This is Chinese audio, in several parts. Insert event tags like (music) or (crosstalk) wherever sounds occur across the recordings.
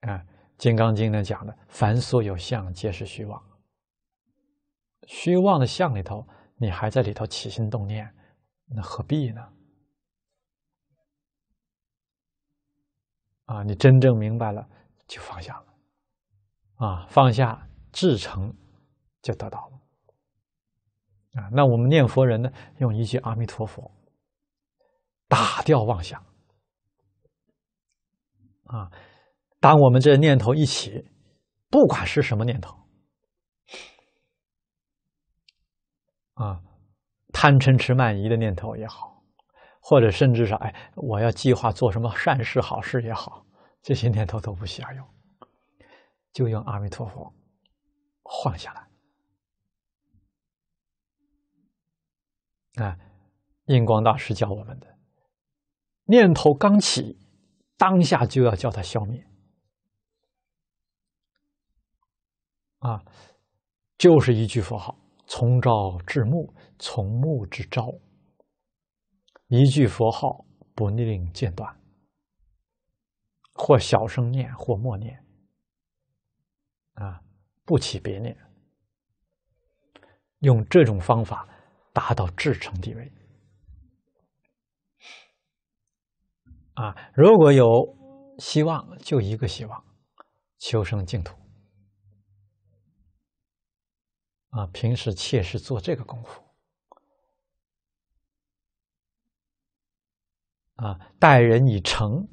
啊，《金刚经》呢讲的，凡所有相，皆是虚妄。虚妄的相里头，你还在里头起心动念，那何必呢？啊，你真正明白了，就放下了。啊，放下，至诚，就得到了。啊，那我们念佛人呢，用一句“阿弥陀佛”，打掉妄想。啊。当我们这念头一起，不管是什么念头，啊，贪嗔痴慢疑的念头也好，或者甚至是哎，我要计划做什么善事好事也好，这些念头都不需要用，就用阿弥陀佛换下来。啊，印光大师教我们的，念头刚起，当下就要叫他消灭。啊，就是一句佛号，从朝至暮，从暮至朝，一句佛号不令间断，或小声念，或默念，啊，不起别念，用这种方法达到至诚地位。啊，如果有希望，就一个希望，求生净土。啊，平时切实做这个功夫啊，待人以诚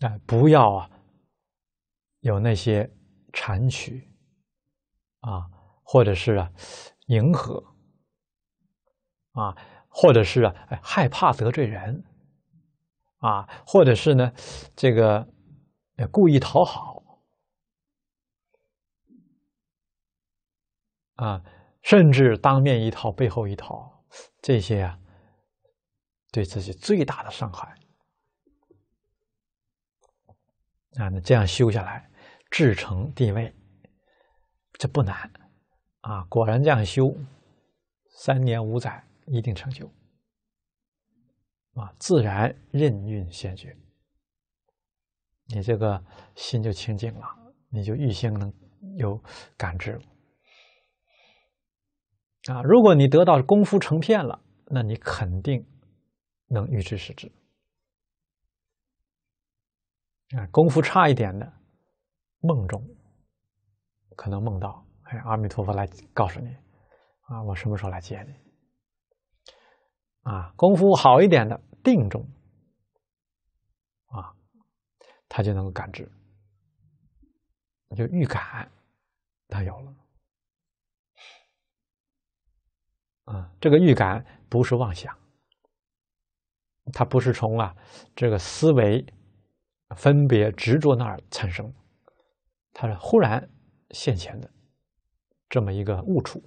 啊，不要啊有那些谄曲啊，或者是啊迎合啊，或者是啊害怕得罪人啊，或者是呢这个故意讨好。啊，甚至当面一套，背后一套，这些啊，对自己最大的伤害。啊，那这样修下来，至诚地位，这不难，啊，果然这样修，三年五载一定成就，啊，自然任运先觉，你这个心就清净了，你就欲心能有感知。啊，如果你得到功夫成片了，那你肯定能预知时至。啊，功夫差一点的梦中可能梦到，哎，阿弥陀佛来告诉你，啊，我什么时候来接你？啊，功夫好一点的定中，啊，他就能够感知，就预感他有了。啊，这个预感不是妄想，它不是从啊这个思维分别执着那儿产生，它是忽然现前的这么一个误触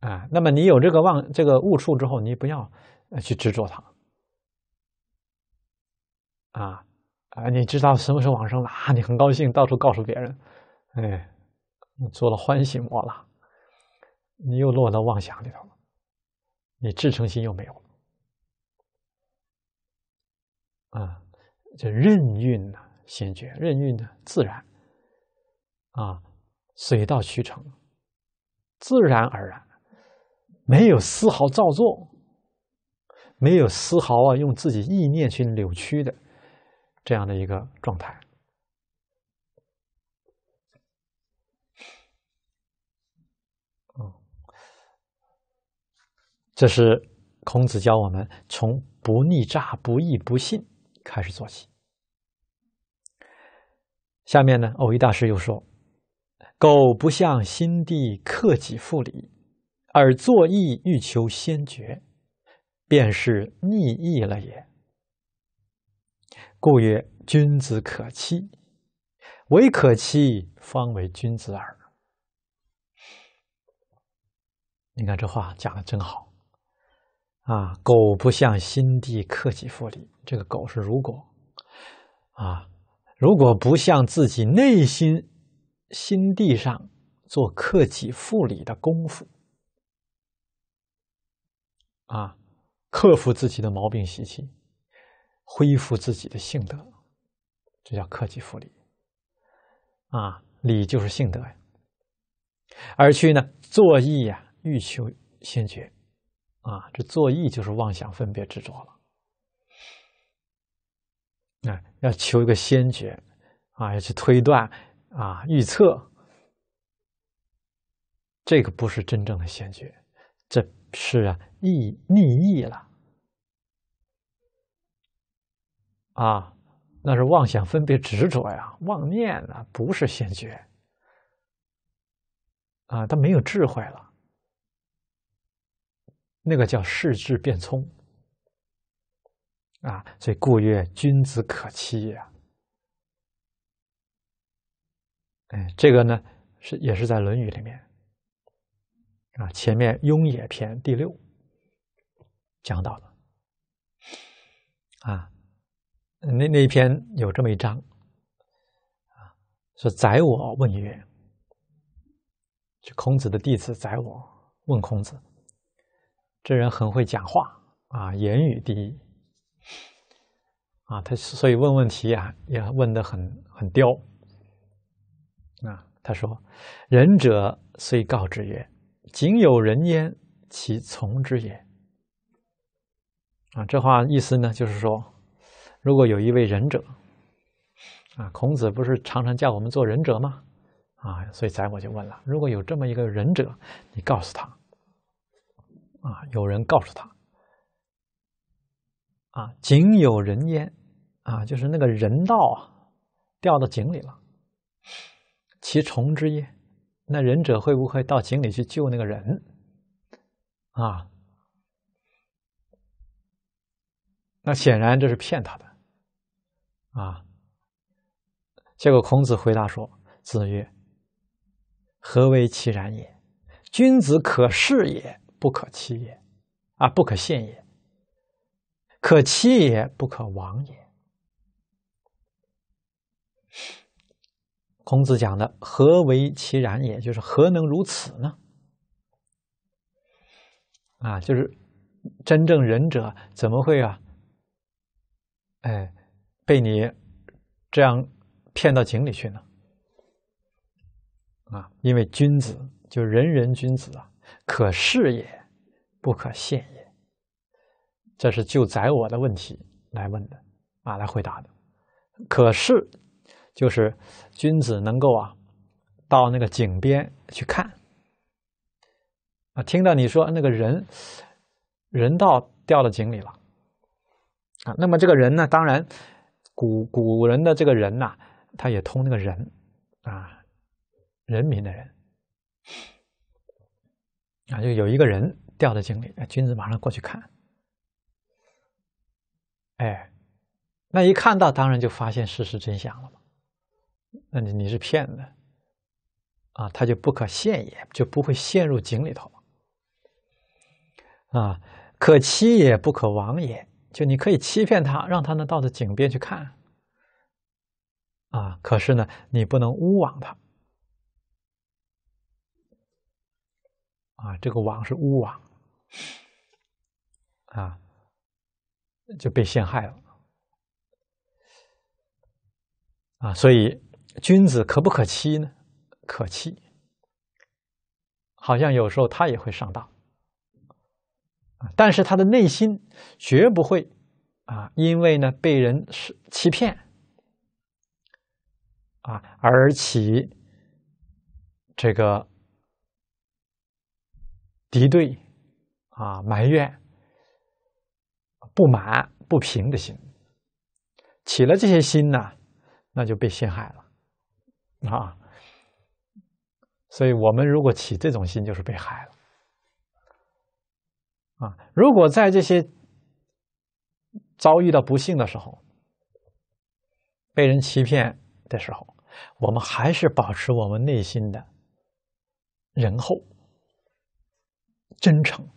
啊。那么你有这个妄这个误触之后，你不要去执着它啊啊！你知道什么是往生了，啊？你很高兴，到处告诉别人，哎，你做了欢喜魔了。你又落到妄想里头了，你至诚心又没有，啊，这任运呢，先觉任运呢，自然，啊，水到渠成，自然而然，没有丝毫造作，没有丝毫啊，用自己意念去扭曲的，这样的一个状态。这是孔子教我们从不逆诈、不义、不信开始做起。下面呢，偶一大师又说：“苟不向心地克己复礼，而作义欲求先觉，便是逆义了也。故曰：君子可欺，唯可欺方为君子耳。你看这话讲的真好。”啊，狗不向心地克己复礼。这个狗是如果，啊，如果不向自己内心、心地上做克己复礼的功夫，啊，克服自己的毛病习气，恢复自己的性德，这叫克己复礼。啊，礼就是性德呀。而去呢，作意呀，欲求先觉。啊，这作意就是妄想分别执着了。哎，要求一个先觉，啊，要去推断，啊，预测，这个不是真正的先觉，这是啊逆逆意了。啊，那是妄想分别执着呀，妄念呢，不是先觉。啊，他没有智慧了。那个叫世智变聪啊，所以故曰君子可欺也。哎，这个呢是也是在《论语》里面啊，前面《雍也》篇第六讲到了啊，那那一篇有这么一章啊，说宰我问曰，就孔子的弟子宰我问孔子。这人很会讲话啊，言语第一啊，他所以问问题啊也问的很很刁啊。他说：“仁者虽告之曰，仅有人焉，其从之也。”啊，这话意思呢，就是说，如果有一位仁者啊，孔子不是常常叫我们做仁者吗？啊，所以宰我就问了：如果有这么一个仁者，你告诉他。啊！有人告诉他：“啊，井有人焉，啊，就是那个人道啊，掉到井里了，其虫之也。那仁者会不会到井里去救那个人？啊？那显然这是骗他的，啊。结果孔子回答说：‘子曰：何为其然也？君子可视也。’”不可欺也，啊，不可陷也。可欺也不可亡也。孔子讲的何为其然？也就是何能如此呢？啊，就是真正仁者怎么会啊？哎，被你这样骗到井里去呢？啊，因为君子就人人君子啊。可视也，不可现也。这是就宰我的问题来问的啊，来回答的。可视就是君子能够啊，到那个井边去看啊，听到你说那个人人到掉到井里了啊，那么这个人呢，当然古古人的这个人呐，他也通那个人啊，人民的人。啊，就有一个人掉到井里，那君子马上过去看，哎，那一看到，当然就发现事实真相了嘛。那你你是骗子，啊，他就不可陷也，就不会陷入井里头。啊，可欺也，不可亡也，就你可以欺骗他，让他呢到这井边去看，啊，可是呢，你不能诬枉他。啊，这个网是乌网，啊，就被陷害了，啊，所以君子可不可欺呢？可欺，好像有时候他也会上当，啊，但是他的内心绝不会，啊，因为呢被人是欺骗，啊，而起这个。敌对啊，埋怨、不满、不平的心，起了这些心呢，那就被陷害了啊。所以，我们如果起这种心，就是被害了啊。如果在这些遭遇到不幸的时候，被人欺骗的时候，我们还是保持我们内心的仁厚。真诚，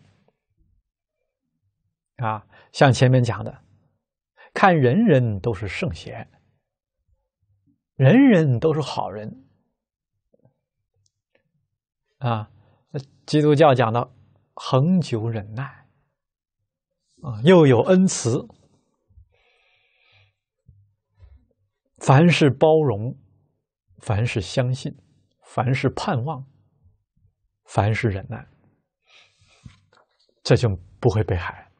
啊，像前面讲的，看人人都是圣贤，人人都是好人，啊，基督教讲的恒久忍耐，啊，又有恩慈，凡事包容，凡事相信，凡事盼望，凡事忍耐。这就不会被害，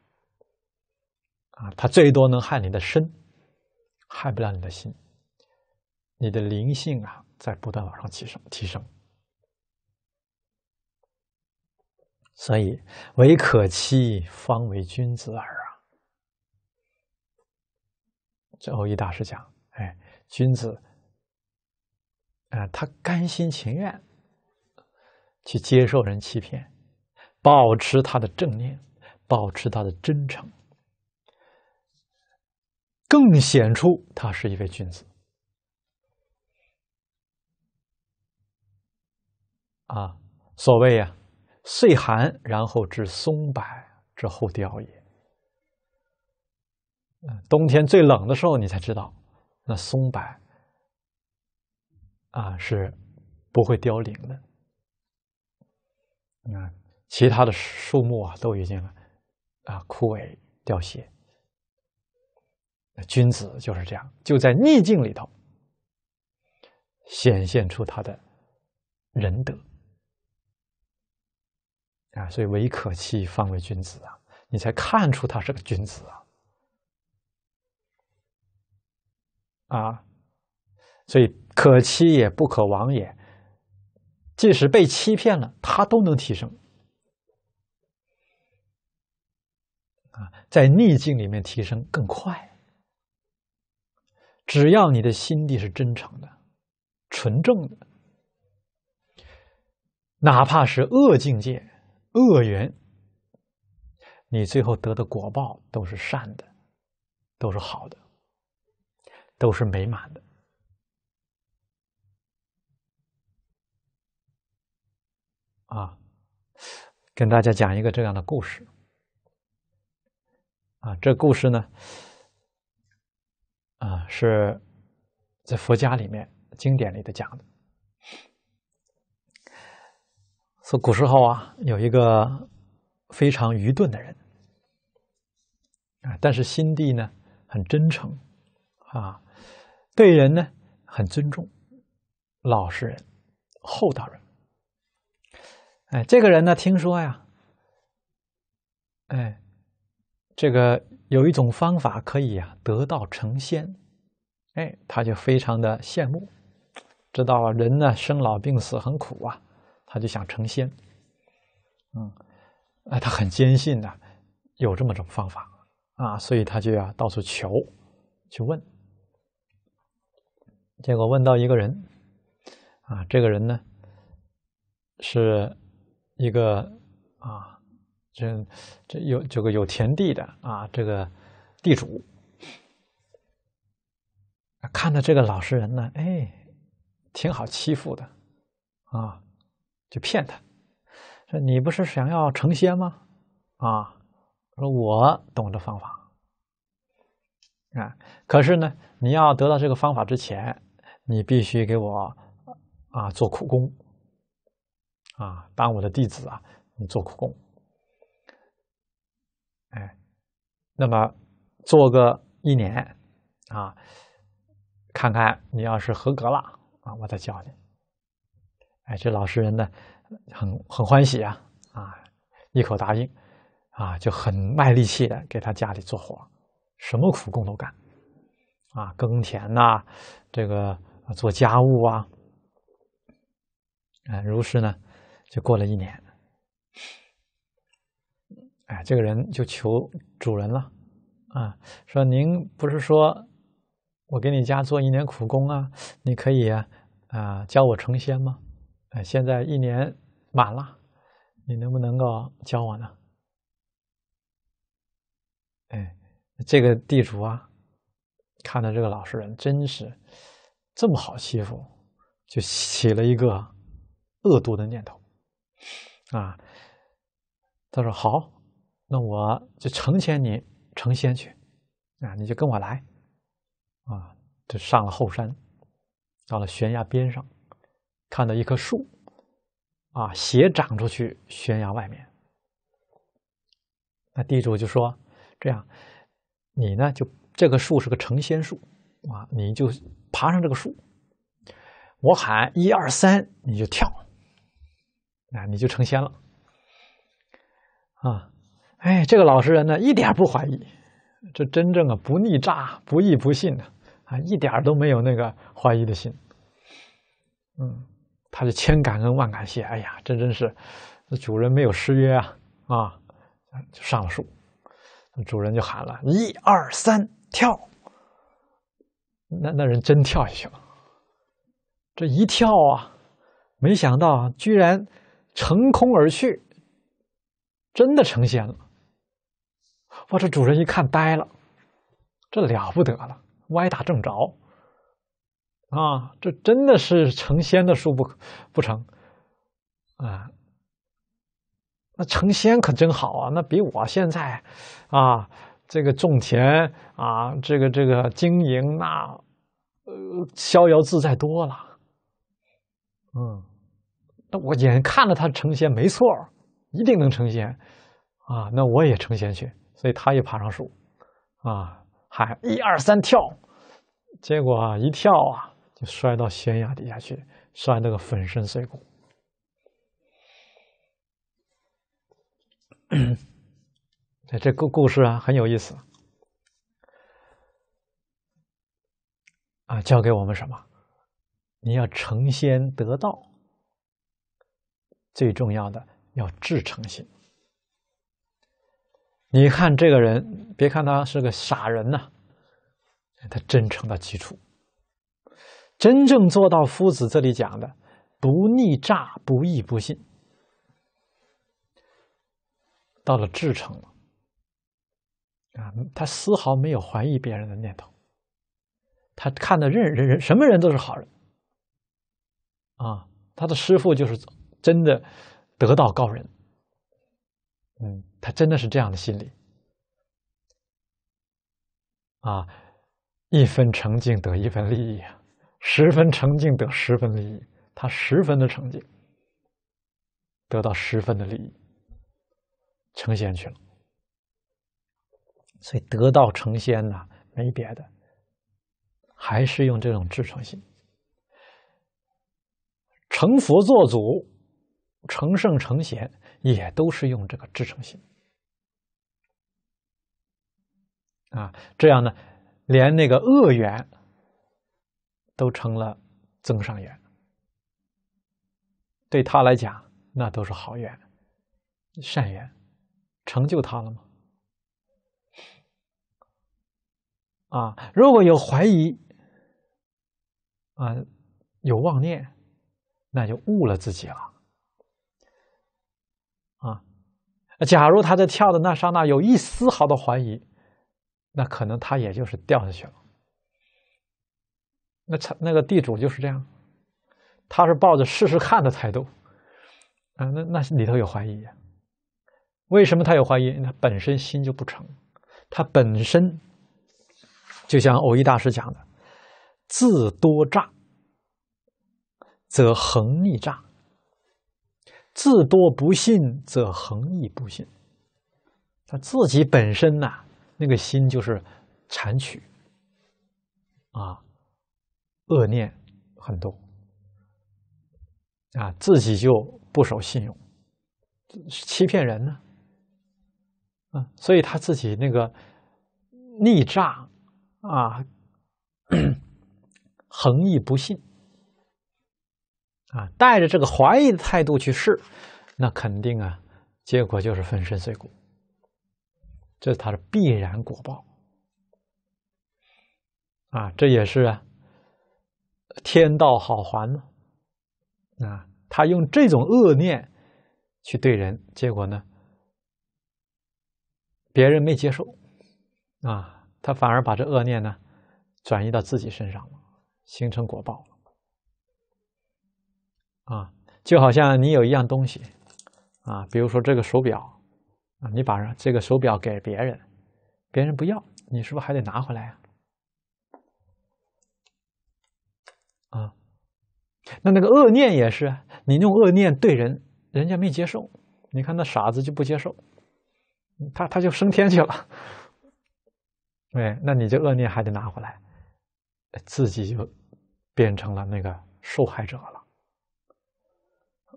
啊，他最多能害你的身，害不了你的心，你的灵性啊，在不断往上提升提升。所以，唯可欺，方为君子耳啊！这欧一大师讲，哎，君子，啊，他甘心情愿去接受人欺骗。保持他的正念，保持他的真诚，更显出他是一位君子。啊，所谓啊，岁寒然后知松柏之后凋也。冬天最冷的时候，你才知道那松柏啊是不会凋零的。啊、其他的树木啊，都已经啊枯萎凋谢。君子就是这样，就在逆境里头显现出他的仁德啊。所以，唯可欺方为君子啊，你才看出他是个君子啊。啊，所以可欺也不可亡也。即使被欺骗了，他都能提升。啊，在逆境里面提升更快。只要你的心地是真诚的、纯正的，哪怕是恶境界、恶缘，你最后得的果报都是善的，都是好的，都是美满的。啊，跟大家讲一个这样的故事。啊，这故事呢，啊，是在佛家里面经典里的讲的，说古时候啊，有一个非常愚钝的人啊，但是心地呢很真诚啊，对人呢很尊重，老实人，厚道人。哎，这个人呢，听说呀，哎。这个有一种方法可以啊，得道成仙，哎，他就非常的羡慕，知道人呢，生老病死很苦啊，他就想成仙，嗯，哎，他很坚信的有这么种方法啊，所以他就要到处求，去问，结果问到一个人，啊，这个人呢，是一个啊。这，这有这个有田地的啊，这个地主，看到这个老实人呢，哎，挺好欺负的啊，就骗他，说你不是想要成仙吗？啊，说我懂得方法啊，可是呢，你要得到这个方法之前，你必须给我啊做苦工啊，当我的弟子啊，你做苦工。那么，做个一年，啊，看看你要是合格了，啊，我再教你。哎，这老实人呢，很很欢喜啊，啊，一口答应，啊，就很卖力气的给他家里做活，什么苦工都干，啊，耕田呐，这个做家务啊，啊，如是呢，就过了一年。哎，这个人就求主人了，啊，说您不是说，我给你家做一年苦工啊，你可以啊教我成仙吗？哎，现在一年满了，你能不能够教我呢？哎，这个地主啊，看到这个老实人真是这么好欺负，就起了一个恶毒的念头，啊，他说好。那我就成全你成仙去，啊，你就跟我来，啊，就上了后山，到了悬崖边上，看到一棵树，啊，斜长出去悬崖外面。那地主就说：“这样，你呢就这棵树是个成仙树，啊，你就爬上这个树，我喊一二三，你就跳，啊，你就成仙了，啊。”哎，这个老实人呢，一点不怀疑，这真正啊不逆诈不义不信呢，啊，一点都没有那个怀疑的心，嗯，他就千感恩万感谢，哎呀，这真是，主人没有失约啊，啊，就上了树，主人就喊了一二三跳，那那人真跳下去了，这一跳啊，没想到居然乘空而去，真的成仙了。我这主人一看呆了，这了不得了，歪打正着，啊，这真的是成仙的术不不成，啊，那成仙可真好啊，那比我现在啊这个种田啊这个这个经营那呃逍遥自在多了，嗯，那我眼看着他成仙没错，一定能成仙啊，那我也成仙去。所以他也爬上树，啊，喊一二三跳，结果啊一跳啊就摔到悬崖底下去，摔得个粉身碎骨。这 (clears throat) 这故故事啊很有意思，啊，教给我们什么？你要成仙得道，最重要的要至诚心。你看这个人，别看他是个傻人呐，他真诚的基础，真正做到夫子这里讲的“不逆诈，不义不信”，到了至诚了啊！他丝毫没有怀疑别人的念头，他看的任人人什么人都是好人啊！他的师傅就是真的得道高人。嗯，他真的是这样的心理啊！一分诚敬得一分利益，十分诚敬得十分利益。他十分的诚敬，得到十分的利益，成仙去了。所以得道成仙呐，没别的，还是用这种至诚心，成佛作祖，成圣成贤。也都是用这个支撑性啊，这样呢，连那个恶缘都成了增上缘。对他来讲，那都是好缘、善缘，成就他了吗？啊，如果有怀疑，啊，有妄念，那就误了自己了。那假如他在跳的那刹那有一丝毫的怀疑，那可能他也就是掉下去了。那他那个地主就是这样，他是抱着试试看的态度，啊，那那里头有怀疑为什么他有怀疑？他本身心就不成，他本身就像欧一大师讲的，“自多诈，则恒逆诈。”自多不信，则恒亦不信。他自己本身呐，那个心就是残曲啊，恶念很多啊，自己就不守信用，欺骗人呢啊，所以他自己那个逆诈啊，(coughs) 恒亦不信。啊，带着这个怀疑的态度去试，那肯定啊，结果就是粉身碎骨，这是他的必然果报。啊，这也是啊，天道好还呢。啊，他用这种恶念去对人，结果呢，别人没接受，啊，他反而把这恶念呢，转移到自己身上了，形成果报了。啊，就好像你有一样东西啊，比如说这个手表啊，你把这个手表给别人，别人不要，你是不是还得拿回来呀？啊，那那个恶念也是，你用恶念对人，人家没接受，你看那傻子就不接受，他他就升天去了。对，那你这恶念还得拿回来，自己就变成了那个受害者了。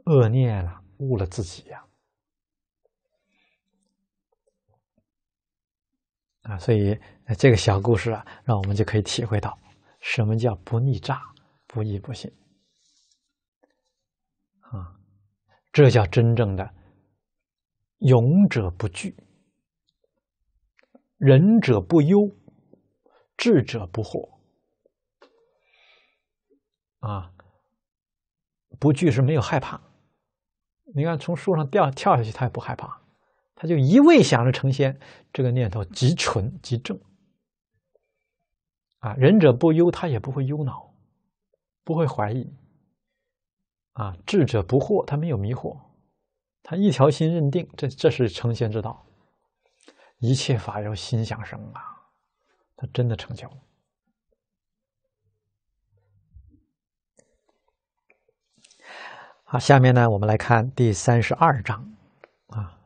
恶念了，误了自己呀！啊，所以这个小故事啊，让我们就可以体会到什么叫不逆诈，不义不信。啊，这叫真正的勇者不惧，仁者不忧，智者不惑。啊，不惧是没有害怕。你看，从树上掉跳下去，他也不害怕，他就一味想着成仙，这个念头极纯极正，啊，仁者不忧，他也不会忧恼，不会怀疑，啊，智者不惑，他没有迷惑，他一条心认定，这这是成仙之道，一切法由心想生啊，他真的成就了。好，下面呢，我们来看第三十二章，啊，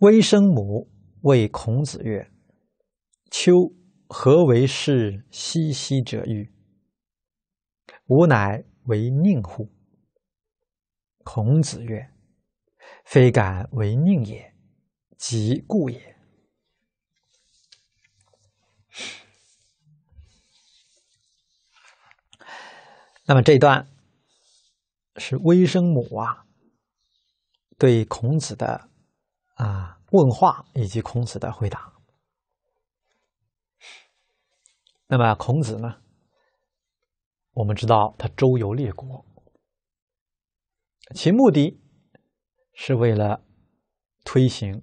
微生母谓孔子曰：“秋何为是兮兮者欲？吾乃为宁乎？”孔子曰：“非敢为宁也，即故也。”那么这一段是微生母啊对孔子的啊问话以及孔子的回答。那么孔子呢，我们知道他周游列国，其目的是为了推行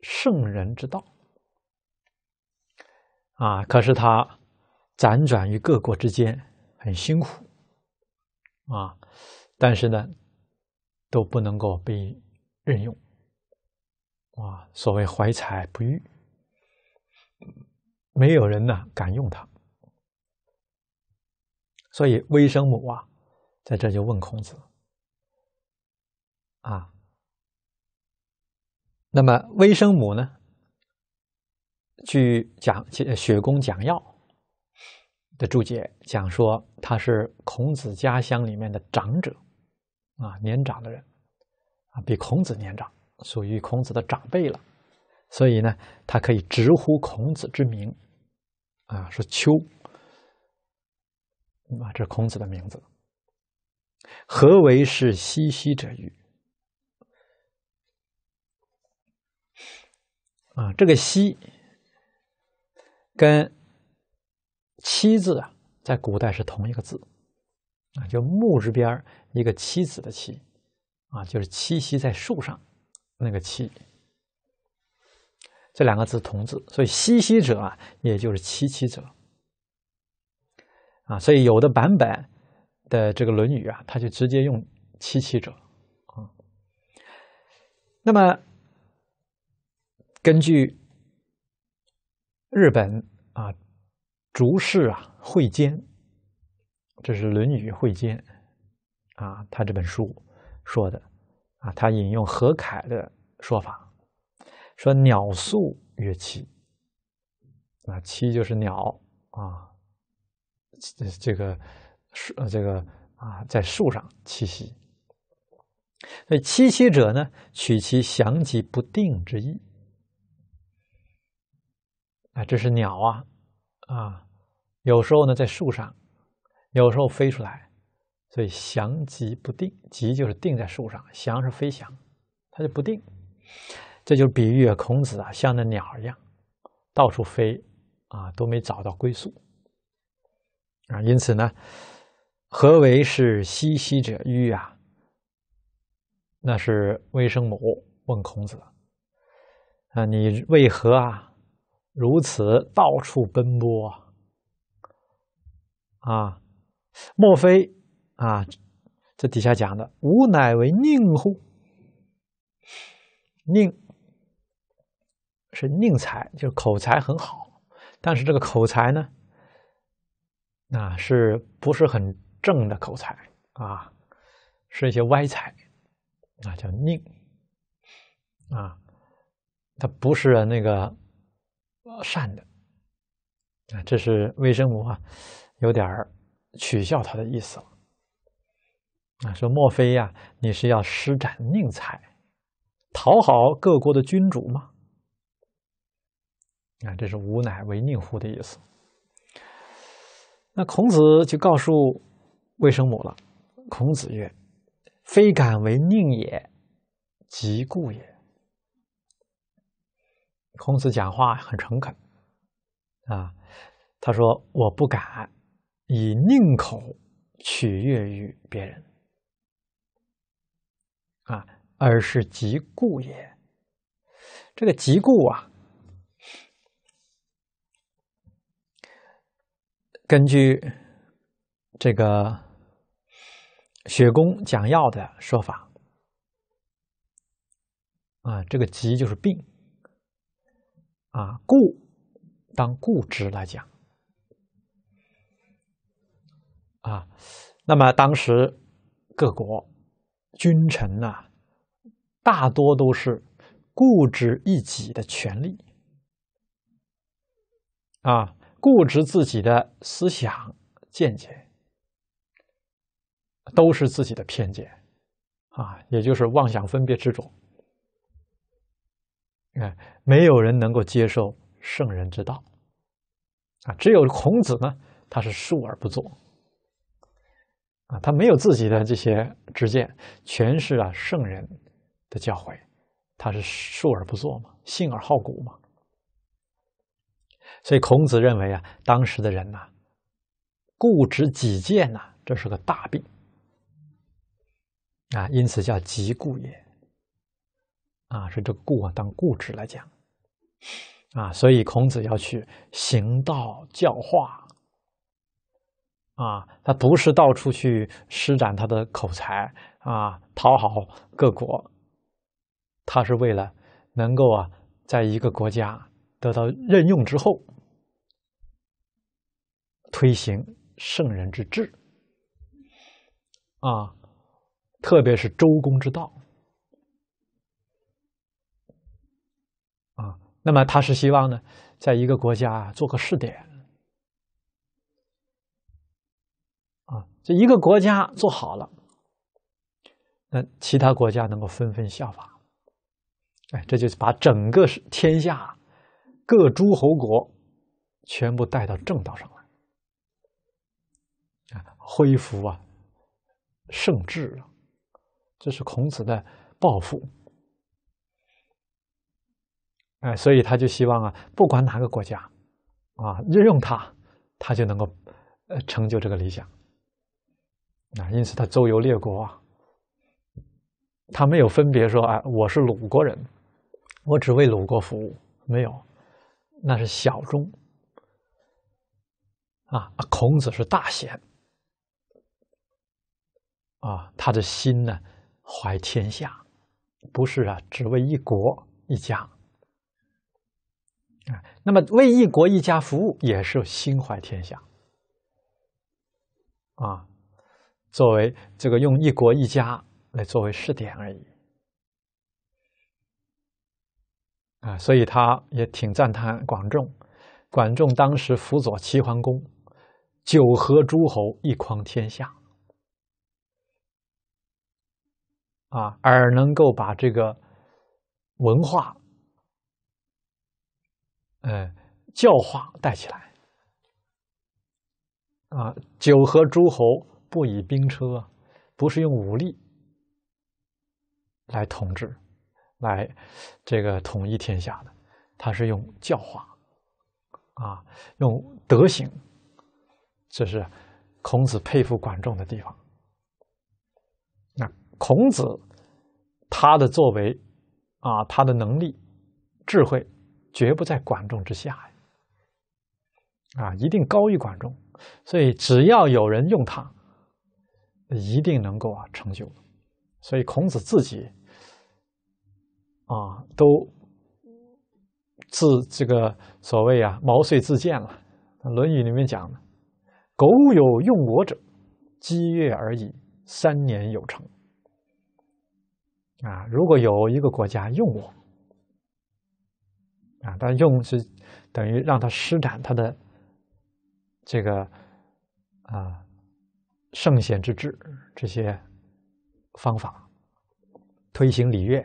圣人之道啊。可是他辗转于各国之间，很辛苦。啊，但是呢，都不能够被任用。啊，所谓怀才不遇，没有人呢敢用他。所以微生母啊，在这就问孔子：啊，那么微生母呢？据讲，雪公讲要。的注解讲说他是孔子家乡里面的长者，啊，年长的人，啊，比孔子年长，属于孔子的长辈了，所以呢，他可以直呼孔子之名，啊，说丘，啊，这孔子的名字。何为是西西者欤？啊，这个西跟。“妻”字啊，在古代是同一个字，啊，就木字边一个“妻子的“妻”，啊，就是栖息在树上那个“栖”。这两个字同字，所以“栖息者”啊，也就是“栖栖者”，啊，所以有的版本的这个《论语》啊，他就直接用“栖栖者”啊。那么，根据日本啊。竹世啊，会间，这是《论语》会间啊，他这本书说的啊，他引用何凯的说法，说“鸟宿曰栖”，啊，栖就是鸟啊，这这个树，这个啊，在树上栖息，所以“栖息者”呢，取其祥吉不定之意，啊，这是鸟啊。啊，有时候呢在树上，有时候飞出来，所以翔集不定。集就是定在树上，翔是飞翔，它就不定。这就比喻啊，孔子啊像那鸟一样，到处飞，啊都没找到归宿。啊，因此呢，何为是兮兮者欲啊？那是微生母问孔子啊，你为何啊？如此到处奔波，啊，莫非啊？这底下讲的“吾乃为佞乎？”佞是佞才，就是口才很好，但是这个口才呢，啊，是不是很正的口才啊？是一些歪才，啊，叫佞啊。他不是那个。善的，啊，这是魏生母啊，有点儿取笑他的意思了。啊，说莫非呀，你是要施展佞才，讨好各国的君主吗？啊，这是吾乃为佞乎的意思。那孔子就告诉魏生母了。孔子曰：“非敢为佞也，即故也。”孔子讲话很诚恳啊，他说：“我不敢以宁口取悦于别人啊，而是疾故也。”这个疾故啊，根据这个雪公讲要的说法啊，这个疾就是病。啊，固当固执来讲，啊，那么当时各国君臣呢，大多都是固执一己的权利。啊，固执自己的思想见解，都是自己的偏见，啊，也就是妄想分别之中。哎，没有人能够接受圣人之道，啊，只有孔子呢，他是述而不作，啊，他没有自己的这些执见，全是啊圣人的教诲，他是述而不作嘛，信而好古嘛，所以孔子认为啊，当时的人呐，固执己见呐，这是个大病，啊，因此叫疾固也。啊，是这个“故啊，当故知来讲，啊，所以孔子要去行道教化，啊，他不是到处去施展他的口才啊，讨好各国，他是为了能够啊，在一个国家得到任用之后，推行圣人之治，啊，特别是周公之道。啊，那么他是希望呢，在一个国家做个试点，啊，这一个国家做好了，那其他国家能够纷纷效仿，哎，这就是把整个天下各诸侯国全部带到正道上来，啊，恢复啊圣治啊，这是孔子的抱负。哎，所以他就希望啊，不管哪个国家，啊，任用他，他就能够，呃，成就这个理想。啊，因此他周游列国啊，他没有分别说，哎，我是鲁国人，我只为鲁国服务，没有，那是小众。啊，孔子是大贤，啊，他的心呢，怀天下，不是啊，只为一国一家。啊，那么为一国一家服务也是心怀天下，啊，作为这个用一国一家来作为试点而已，啊，所以他也挺赞叹管仲。管仲当时辅佐齐桓公，九合诸侯，一匡天下，啊，而能够把这个文化。呃教化带起来啊！九合诸侯，不以兵车，不是用武力来统治，来这个统一天下的，他是用教化啊，用德行。这是孔子佩服管仲的地方。那孔子他的作为啊，他的能力、智慧。绝不在管仲之下呀！啊，一定高于管仲，所以只要有人用他，一定能够啊成就。所以孔子自己啊，都自这个所谓啊毛遂自荐了，《论语》里面讲的：“苟有用我者，积月而已，三年有成。”啊，如果有一个国家用我。啊，但用是等于让他施展他的这个啊圣贤之志这些方法，推行礼乐。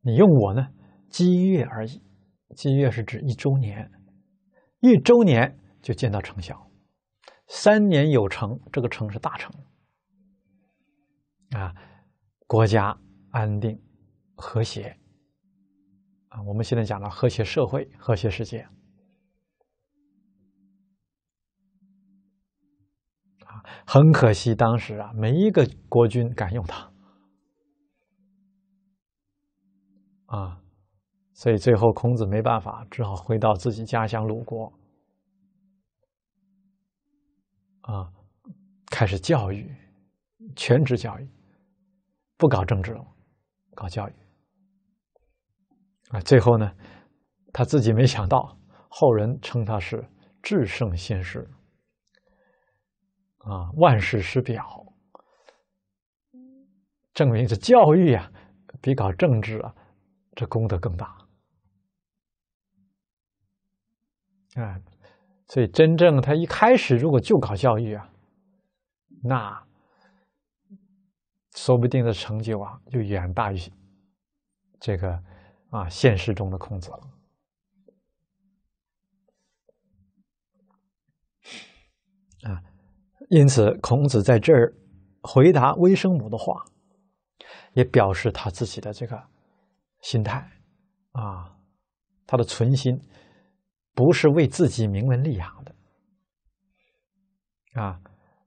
你用我呢？积月而已，积月是指一周年，一周年就见到成效，三年有成，这个成是大成啊，国家安定和谐。我们现在讲了和谐社会、和谐世界，啊，很可惜当时啊，没一个国君敢用他，啊，所以最后孔子没办法，只好回到自己家乡鲁国，啊，开始教育，全职教育，不搞政治了，搞教育。啊，最后呢，他自己没想到，后人称他是至圣先师，啊，万世师表，证明这教育啊，比搞政治啊，这功德更大。啊，所以真正他一开始如果就搞教育啊，那说不定的成绩啊，就远大于这个。啊，现实中的孔子了，啊，因此孔子在这儿回答微生母的话，也表示他自己的这个心态啊，他的存心不是为自己名文利养的，啊，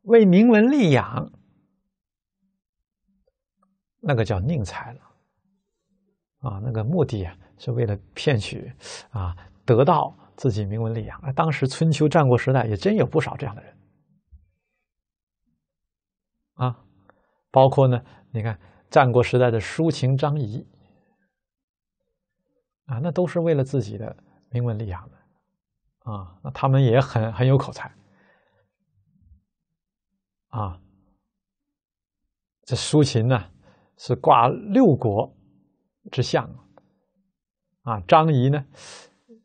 为明文利养，那个叫宁采了。啊，那个目的啊，是为了骗取，啊，得到自己名文力啊。当时春秋战国时代也真有不少这样的人，啊，包括呢，你看战国时代的抒秦张仪，啊，那都是为了自己的名文力养的，啊，那他们也很很有口才，啊，这苏秦呢是挂六国。之相啊，张仪呢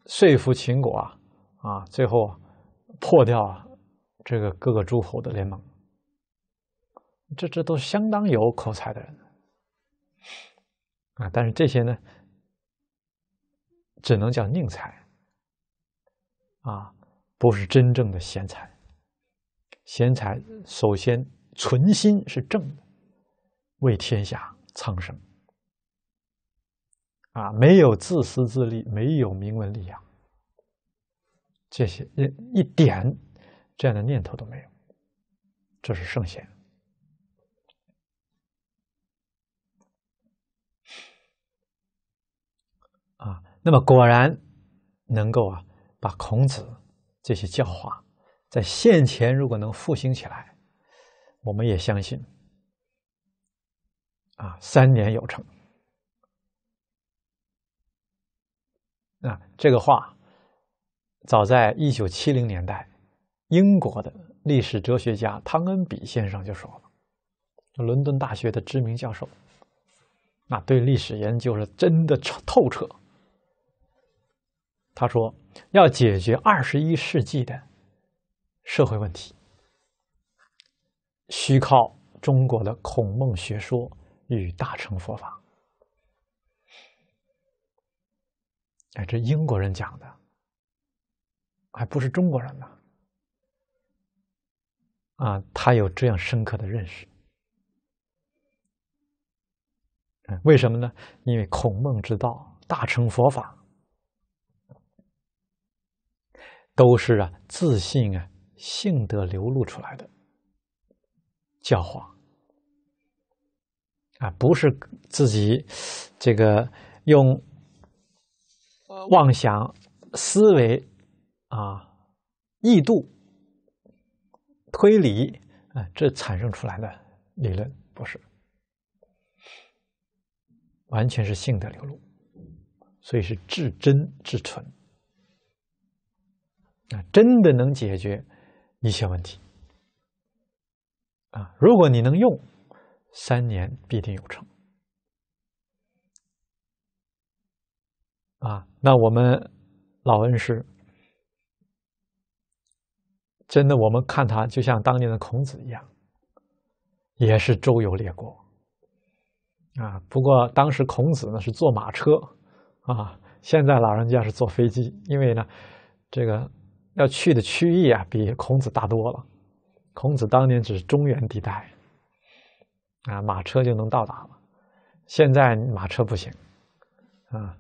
说服秦国啊，啊，最后破掉这个各个诸侯的联盟，这这都是相当有口才的人啊。但是这些呢，只能叫宁才啊，不是真正的贤才。贤才首先存心是正的，为天下苍生。啊，没有自私自利，没有名闻利养，这些一一点这样的念头都没有，这是圣贤。啊，那么果然能够啊，把孔子这些教化在现前，如果能复兴起来，我们也相信，啊，三年有成。啊，这个话，早在一九七零年代，英国的历史哲学家汤恩比先生就说了。伦敦大学的知名教授，那对历史研究是真的透彻。他说，要解决二十一世纪的社会问题，需靠中国的孔孟学说与大乘佛法。哎，这英国人讲的，还不是中国人呢？啊，他有这样深刻的认识，为什么呢？因为孔孟之道、大乘佛法都是啊自信啊性德流露出来的教皇啊，不是自己这个用。妄想、思维啊、臆度、推理啊，这产生出来的理论不是，完全是性的流露，所以是至真至纯啊，真的能解决一切问题啊！如果你能用，三年必定有成。啊，那我们老恩师真的，我们看他就像当年的孔子一样，也是周游列国啊。不过当时孔子呢是坐马车啊，现在老人家是坐飞机，因为呢，这个要去的区域啊比孔子大多了。孔子当年只是中原地带啊，马车就能到达了，现在马车不行啊。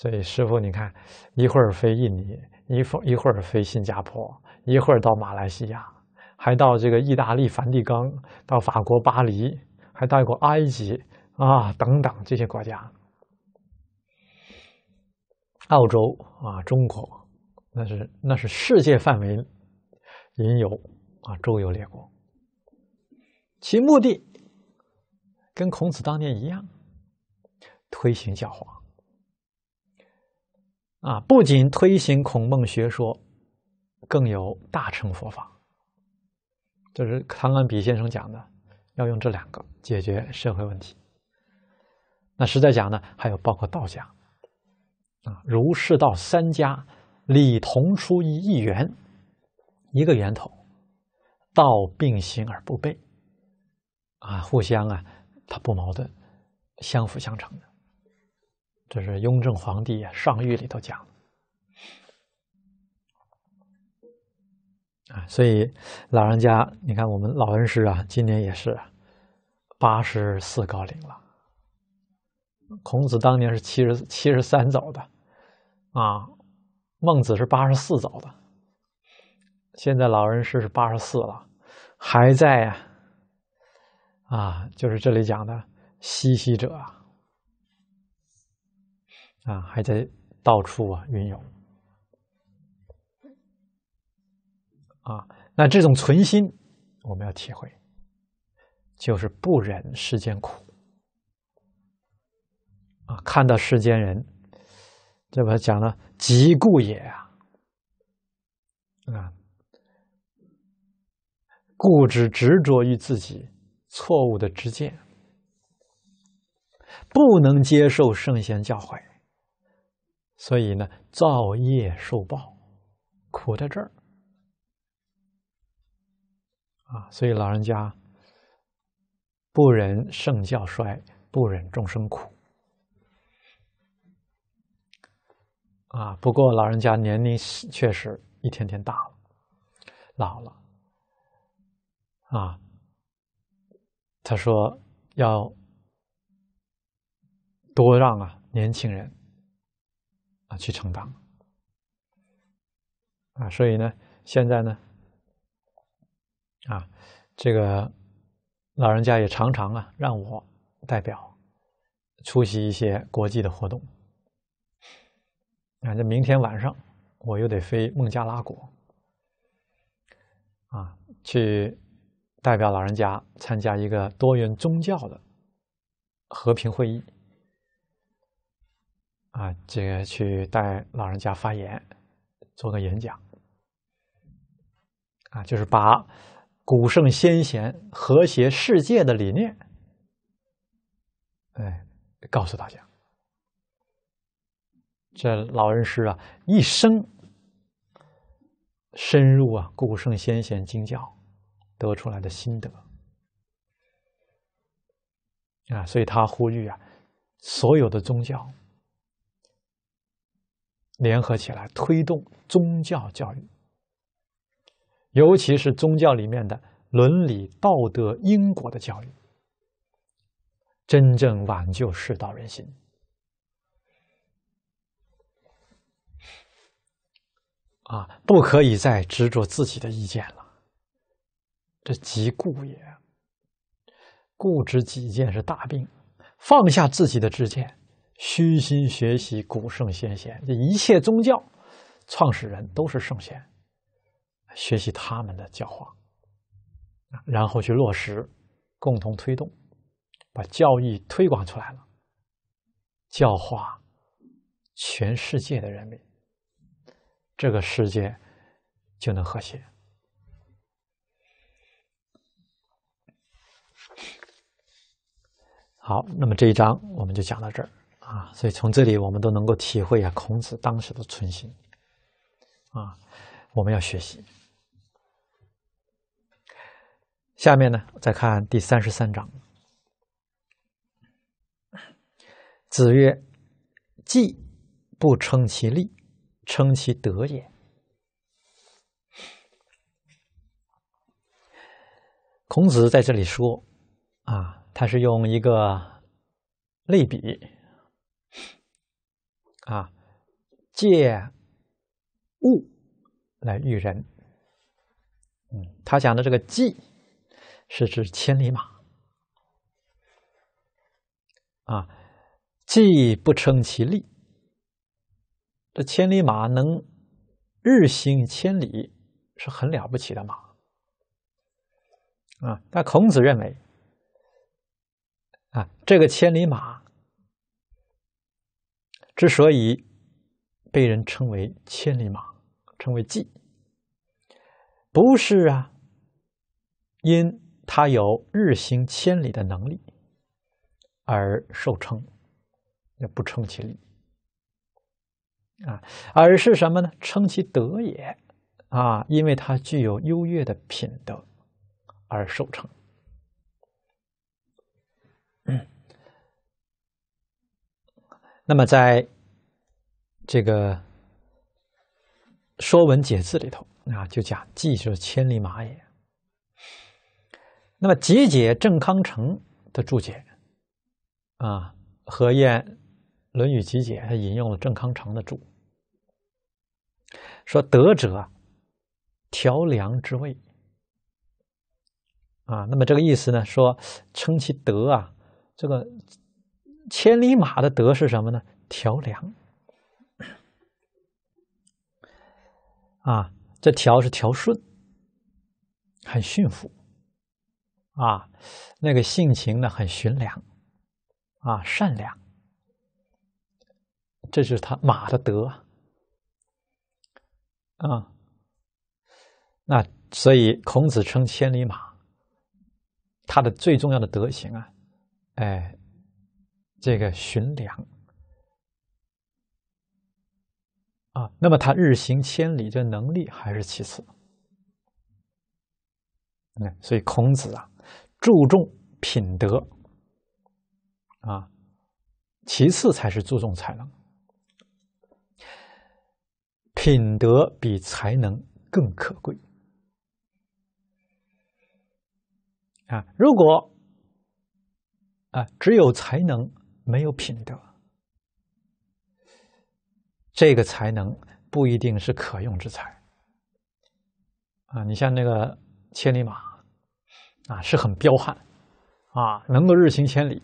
所以，师傅，你看，一会儿飞印尼，一会一会儿飞新加坡，一会儿到马来西亚，还到这个意大利梵蒂冈，到法国巴黎，还到过埃及啊，等等这些国家，澳洲啊，中国，那是那是世界范围云游啊，周游列国，其目的跟孔子当年一样，推行教化。啊，不仅推行孔孟学说，更有大乘佛法。这是唐安比先生讲的，要用这两个解决社会问题。那实在讲呢，还有包括道家，啊，儒释道三家理同出一源，一个源头，道并行而不悖，啊，互相啊，它不矛盾，相辅相成的。这是雍正皇帝《上谕》里头讲，啊，所以老人家，你看我们老恩师啊，今年也是八十四高龄了。孔子当年是七十七十三走的，啊，孟子是八十四走的，现在老恩师是八十四了，还在啊，就是这里讲的“西西者”。啊，还在到处啊云游，啊，那这种存心我们要体会，就是不忍世间苦，啊，看到世间人，这不讲了，疾故也啊，啊，固执执着于自己错误的执见，不能接受圣贤教诲。所以呢，造业受报，苦在这儿，啊，所以老人家不忍圣教衰，不忍众生苦，啊，不过老人家年龄确实一天天大了，老了，啊，他说要多让啊，年轻人。啊，去承担，啊，所以呢，现在呢，啊，这个老人家也常常啊，让我代表出席一些国际的活动。啊，这明天晚上我又得飞孟加拉国，啊，去代表老人家参加一个多元宗教的和平会议。啊，这个去带老人家发言，做个演讲，啊，就是把古圣先贤和谐世界的理念，哎，告诉大家。这老人师啊，一生深入啊古圣先贤经教，得出来的心得，啊，所以他呼吁啊，所有的宗教。联合起来推动宗教教育，尤其是宗教里面的伦理、道德、因果的教育，真正挽救世道人心。啊，不可以再执着自己的意见了。这即固也，固执己见是大病，放下自己的执见。虚心学习古圣先贤，这一切宗教创始人都是圣贤，学习他们的教化，然后去落实，共同推动，把教义推广出来了，教化全世界的人民，这个世界就能和谐。好，那么这一章我们就讲到这儿。啊，所以从这里我们都能够体会啊，孔子当时的存心啊，我们要学习。下面呢，再看第三十三章。子曰：“既不称其力，称其德也。”孔子在这里说，啊，他是用一个类比。啊，借物来喻人。嗯，他讲的这个“骥”是指千里马。啊，骥不称其力。这千里马能日行千里，是很了不起的马。啊，但孔子认为，啊，这个千里马。之所以被人称为千里马，称为骥，不是啊，因他有日行千里的能力而受称，也不称其力啊，而是什么呢？称其德也啊，因为他具有优越的品德而受称。(coughs) 那么，在这个《说文解字》里头啊，就讲“骥”就是千里马也。那么，《集解》郑康成的注解啊，何晏《论语集解》他引用了郑康成的注，说“德者，调良之味”啊。那么，这个意思呢，说称其德啊，这个。千里马的德是什么呢？调良啊，这条是调顺，很驯服啊，那个性情呢很驯良啊，善良，这是他马的德啊。那所以孔子称千里马，他的最重要的德行啊，哎。这个荀粮啊，那么他日行千里，这能力还是其次。嗯，所以孔子啊，注重品德啊，其次才是注重才能，品德比才能更可贵啊。如果啊，只有才能。没有品德，这个才能不一定是可用之才。啊，你像那个千里马，啊，是很彪悍，啊，能够日行千里，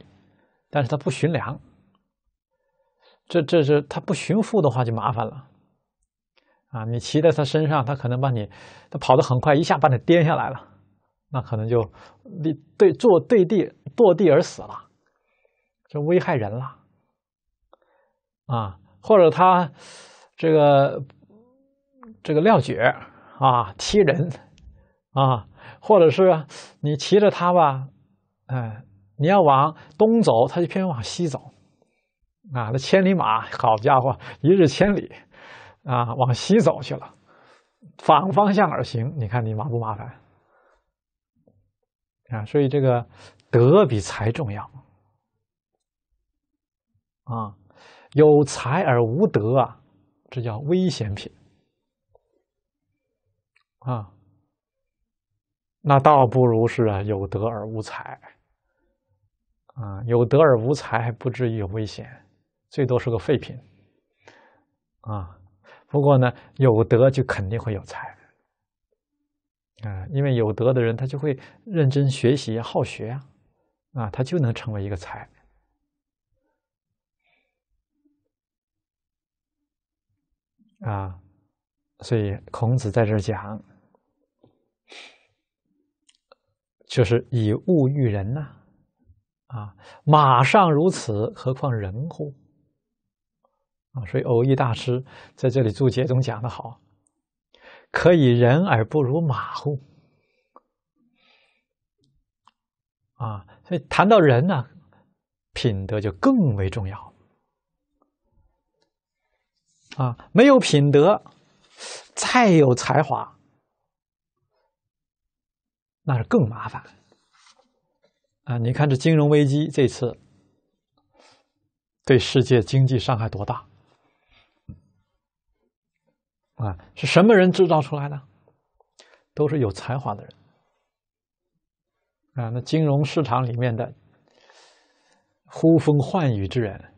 但是他不寻粮，这这是他不寻父的话就麻烦了，啊，你骑在他身上，他可能把你，他跑得很快，一下把你颠下来了，那可能就你对坐对地堕地而死了。就危害人了，啊，或者他这个这个撂蹶啊，踢人啊，或者是你骑着它吧，嗯，你要往东走，它就偏往西走，啊，那千里马，好家伙，一日千里，啊，往西走去了，反方向而行，你看你麻不麻烦啊？所以这个德比才重要。啊，有才而无德啊，这叫危险品。啊，那倒不如是啊有德而无才啊，有德而无才不至于危险，最多是个废品。啊，不过呢，有德就肯定会有才啊，因为有德的人，他就会认真学习、好学啊，啊，他就能成为一个才。啊，所以孔子在这讲，就是以物喻人呐。啊，马上如此，何况人乎？啊，所以偶遇大师在这里注解中讲的好，可以人而不如马乎？啊，所以谈到人呢，品德就更为重要。啊，没有品德，再有才华，那是更麻烦。啊，你看这金融危机这次对世界经济伤害多大！啊，是什么人制造出来的？都是有才华的人。啊，那金融市场里面的呼风唤雨之人，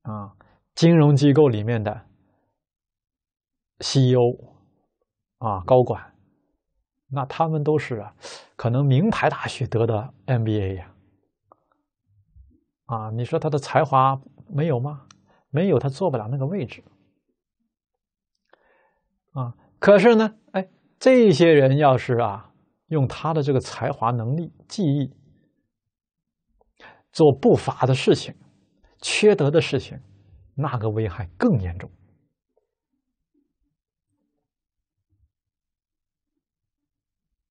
啊。金融机构里面的 CEO 啊，高管，那他们都是啊，可能名牌大学得的 MBA 呀，啊，你说他的才华没有吗？没有，他坐不了那个位置啊。可是呢，哎，这些人要是啊，用他的这个才华、能力、记忆做不法的事情、缺德的事情。那个危害更严重，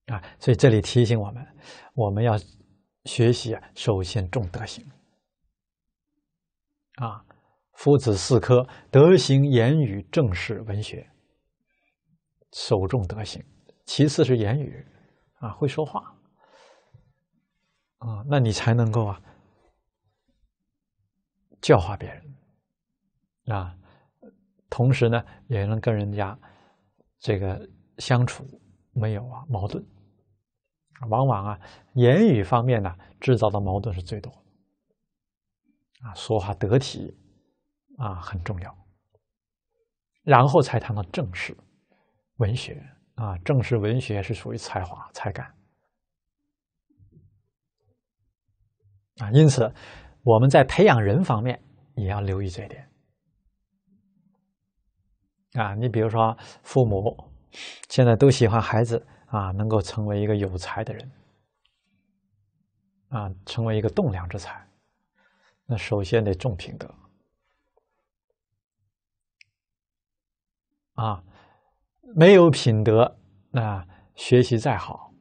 啊，所以这里提醒我们，我们要学习啊，首先重德行，啊，夫子四科，德行、言语、正事、文学，首重德行，其次是言语，啊，会说话，啊，那你才能够啊，教化别人。啊，同时呢，也能跟人家这个相处没有啊矛盾，往往啊言语方面呢制造的矛盾是最多的啊，说话得体啊很重要，然后才谈到正事，文学啊，正事文学是属于才华、才干啊，因此我们在培养人方面也要留意这一点。啊，你比如说父母，现在都喜欢孩子啊，能够成为一个有才的人，啊，成为一个栋梁之才。那首先得重品德，啊，没有品德，那学习再好，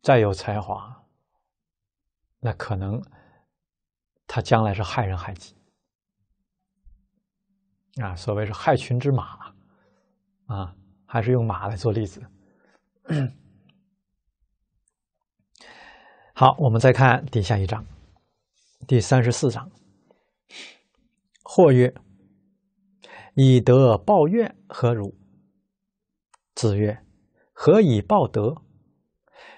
再有才华，那可能他将来是害人害己。啊，所谓是害群之马，啊，还是用马来做例子。好，我们再看底下一章，第三十四章。或曰：“以德报怨，何如？”子曰：“何以报德？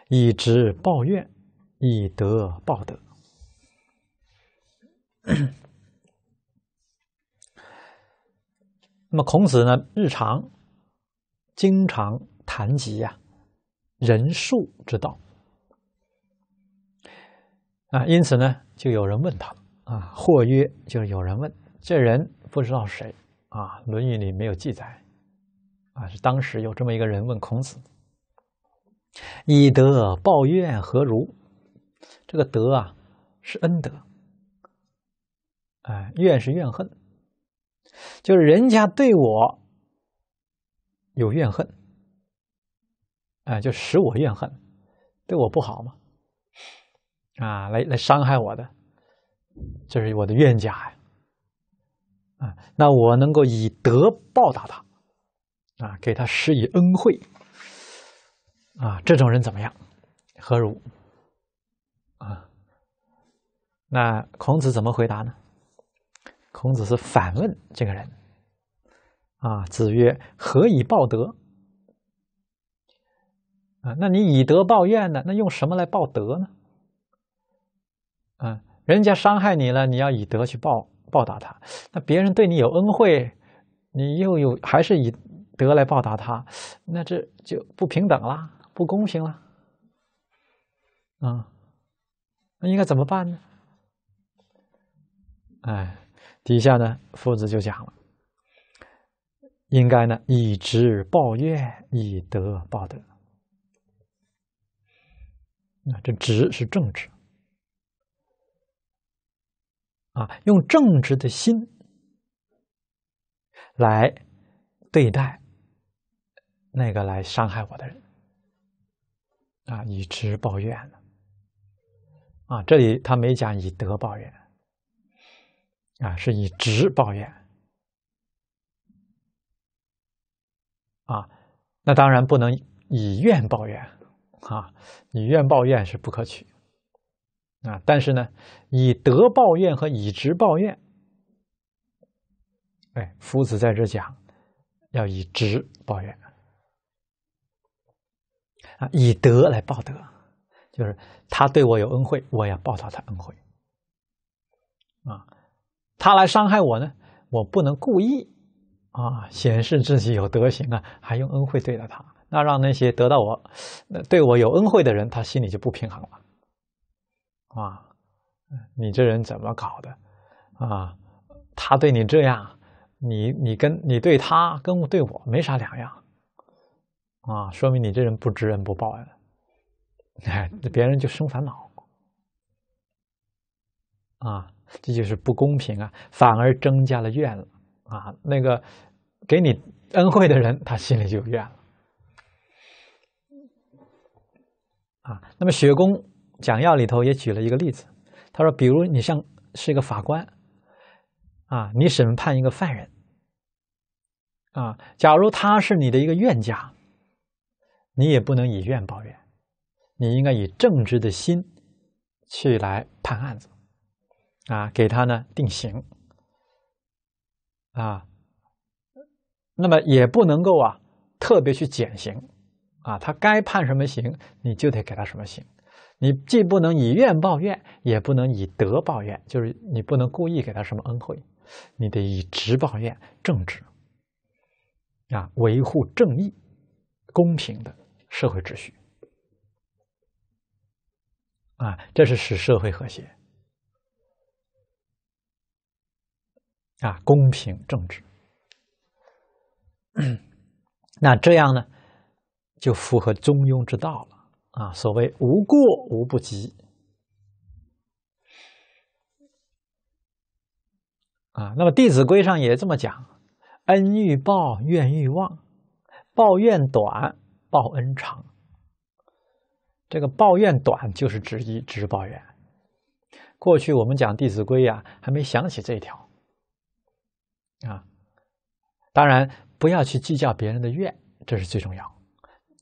以直报怨，以德报德。”那么孔子呢，日常经常谈及呀仁恕之道啊，因此呢，就有人问他啊，或曰，就有人问，这人不知道谁啊，《论语》里没有记载啊，是当时有这么一个人问孔子：“以德报怨，何如？”这个德啊，是恩德，哎，怨是怨恨。就是人家对我有怨恨，啊，就使我怨恨，对我不好嘛，啊，来来伤害我的，这是我的冤家呀，啊，那我能够以德报答他，啊，给他施以恩惠，啊，这种人怎么样？何如？啊？那孔子怎么回答呢？孔子是反问这个人啊，子曰：“何以报德？”啊，那你以德报怨呢？那用什么来报德呢？啊，人家伤害你了，你要以德去报报答他；那别人对你有恩惠，你又有还是以德来报答他？那这就不平等啦，不公平啦！啊，那应该怎么办呢？哎。底下呢，夫子就讲了，应该呢以直报怨，以德报德。啊，这直是正直，啊，用正直的心来对待那个来伤害我的人，啊，以直报怨啊，这里他没讲以德报怨。啊，是以直报怨。啊，那当然不能以怨报怨，啊，以怨报怨是不可取。啊，但是呢，以德报怨和以直报怨，哎，夫子在这讲，要以直报怨。啊，以德来报德，就是他对我有恩惠，我要报答他恩惠。啊。他来伤害我呢，我不能故意啊，显示自己有德行啊，还用恩惠对待他，那让那些得到我，对我有恩惠的人，他心里就不平衡了，啊，你这人怎么搞的啊？他对你这样，你你跟你对他跟对我没啥两样，啊，说明你这人不知恩不报恩，哎，别人就生烦恼，啊。这就是不公平啊！反而增加了怨了啊！那个给你恩惠的人，他心里就怨了啊。那么雪公讲要里头也举了一个例子，他说，比如你像是一个法官啊，你审判一个犯人啊，假如他是你的一个冤家，你也不能以怨报怨，你应该以正直的心去来判案子。啊，给他呢定刑，啊，那么也不能够啊特别去减刑，啊，他该判什么刑你就得给他什么刑，你既不能以怨报怨，也不能以德报怨，就是你不能故意给他什么恩惠，你得以直报怨，正直，啊，维护正义、公平的社会秩序，啊，这是使社会和谐。啊，公平正直，(clears throat) 那这样呢，就符合中庸之道了啊。所谓无过无不及。啊，那么《弟子规》上也这么讲：恩欲报，怨欲忘；报怨短，报恩长。这个抱怨短，就是指一直抱怨。过去我们讲《弟子规》呀，还没想起这一条。啊，当然不要去计较别人的怨，这是最重要，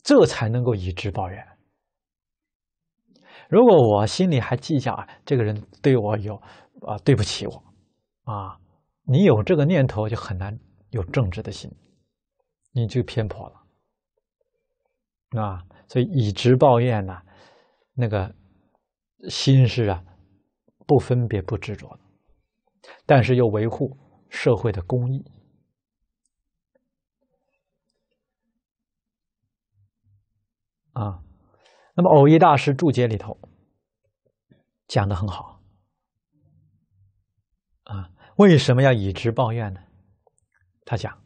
这才能够以直报怨。如果我心里还计较啊，这个人对我有啊对不起我啊，你有这个念头就很难有正直的心，你就偏颇了啊。所以以直报怨呢，那个心是啊不分别不执着，但是又维护。社会的公益。啊，那么偶一大师注解里头讲的很好啊，为什么要以直报怨呢？他讲，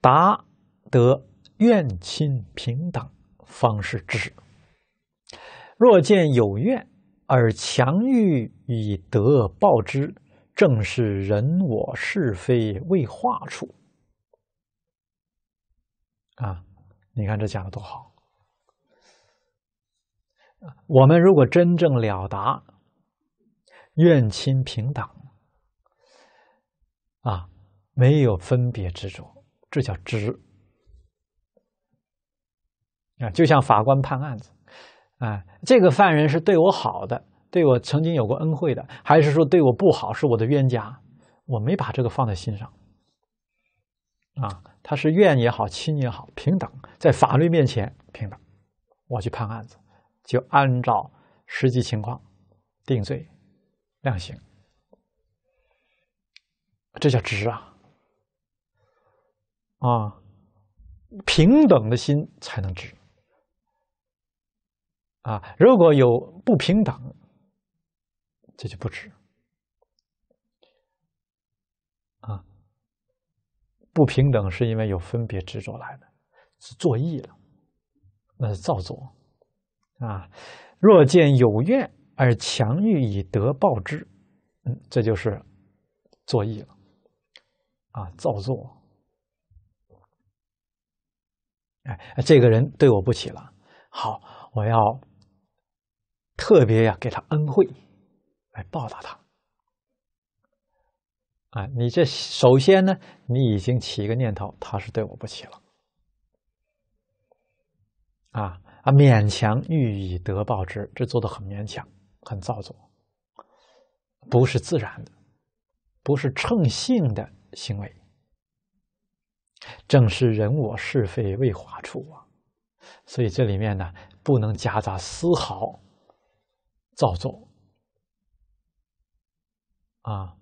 达得怨亲平等，方是直。若见有怨，而强欲以德报之。正是人我是非未化处，啊！你看这讲的多好。我们如果真正了达，愿亲平等，啊，没有分别执着，这叫知。啊，就像法官判案子，啊，这个犯人是对我好的。对我曾经有过恩惠的，还是说对我不好，是我的冤家，我没把这个放在心上。啊，他是怨也好，亲也好，平等，在法律面前平等，我去判案子，就按照实际情况定罪量刑，这叫直啊！啊，平等的心才能直啊！如果有不平等，这就不止啊！不平等是因为有分别执着来的，是作意了，那是造作啊。若见有怨而强欲以德报之，嗯，这就是作意了啊，造作。哎，这个人对我不起了，好，我要特别呀给他恩惠。报答他，啊，你这首先呢，你已经起一个念头，他是对我不起了，啊啊，勉强欲以德报之，这做的很勉强，很造作，不是自然的，不是称性的行为，正是人我是非未化处啊，所以这里面呢，不能夹杂丝毫造作。啊，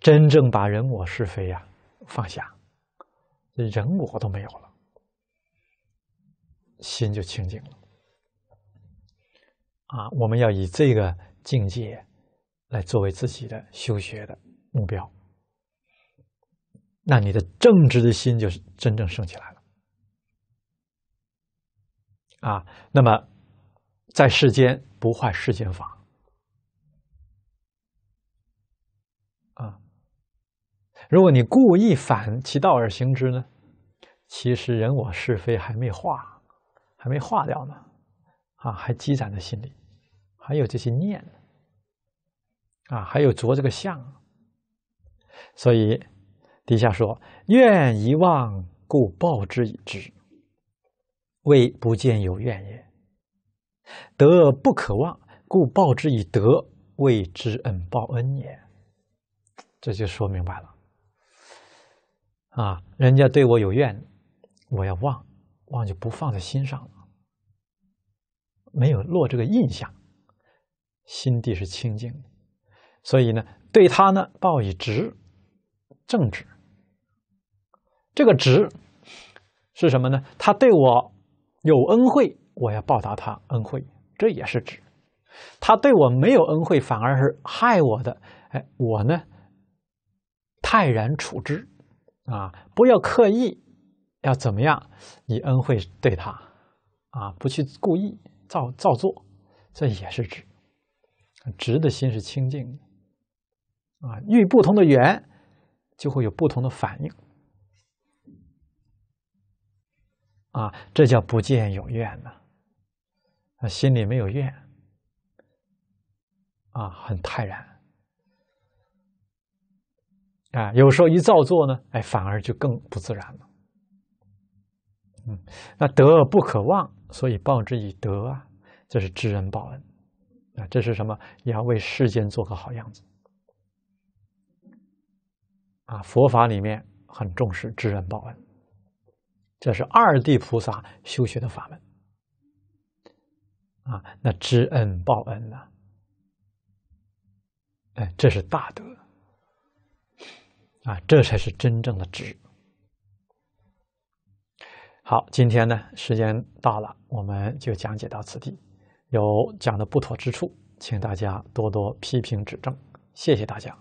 真正把人我是非呀放下，人我都没有了，心就清净了。啊，我们要以这个境界来作为自己的修学的目标，那你的正直的心就真正升起来了。啊，那么在世间不坏世间法。如果你故意反其道而行之呢？其实人我是非还没化，还没化掉呢，啊，还积攒在心里，还有这些念啊，还有着这个相。所以底下说：愿遗忘，故报之以知，未不见有怨也；德不可忘，故报之以德，为之恩报恩也。这就说明白了。啊，人家对我有怨，我要忘，忘就不放在心上了，没有落这个印象，心地是清净的。所以呢，对他呢报以直正直，这个直是什么呢？他对我有恩惠，我要报答他恩惠，这也是直。他对我没有恩惠，反而是害我的，哎，我呢泰然处之。啊，不要刻意要怎么样，你恩惠对他，啊，不去故意造造作，这也是直，直的心是清净的，啊，遇不同的缘就会有不同的反应，啊，这叫不见有怨呢，心里没有怨，啊，很泰然。啊，有时候一照做呢，哎，反而就更不自然了。嗯，那德不可忘，所以报之以德啊，这是知恩报恩啊，这是什么？你要为世间做个好样子啊！佛法里面很重视知恩报恩，这是二地菩萨修学的法门啊。那知恩报恩呢？哎，这是大德。啊，这才是真正的值。好，今天呢，时间到了，我们就讲解到此地。有讲的不妥之处，请大家多多批评指正。谢谢大家。